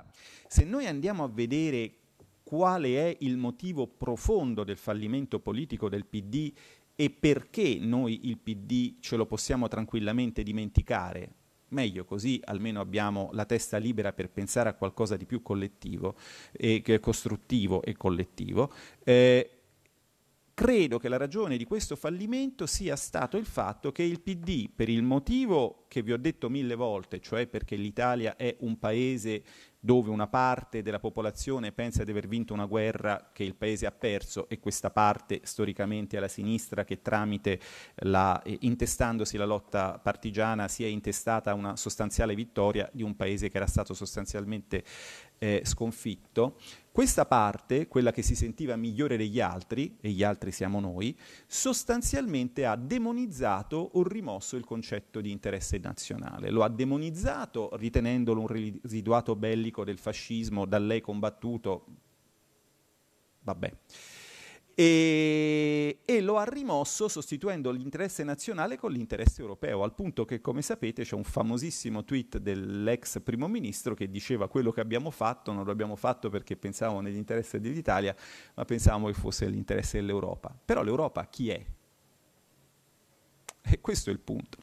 realtà, se noi andiamo a vedere quale è il motivo profondo del fallimento politico del PD e perché noi il PD ce lo possiamo tranquillamente dimenticare, meglio così almeno abbiamo la testa libera per pensare a qualcosa di più collettivo, eh, costruttivo e collettivo, eh, credo che la ragione di questo fallimento sia stato il fatto che il PD, per il motivo che vi ho detto mille volte, cioè perché l'Italia è un paese dove una parte della popolazione pensa di aver vinto una guerra che il paese ha perso e questa parte storicamente alla sinistra che tramite la, eh, intestandosi la lotta partigiana si è intestata una sostanziale vittoria di un paese che era stato sostanzialmente eh, sconfitto. Questa parte, quella che si sentiva migliore degli altri, e gli altri siamo noi, sostanzialmente ha demonizzato o rimosso il concetto di interesse nazionale. Lo ha demonizzato ritenendolo un residuato bellico bellico del fascismo, da lei combattuto, vabbè. E, e, lo ha rimosso sostituendo l'interesse nazionale con l'interesse europeo, al punto che, come sapete, c'è un famosissimo tweet dell'ex primo ministro che diceva quello che abbiamo fatto non lo abbiamo fatto perché pensavamo nell'interesse dell'Italia, ma pensavamo che fosse l'interesse dell'Europa. Però l'Europa chi è? E questo è il punto.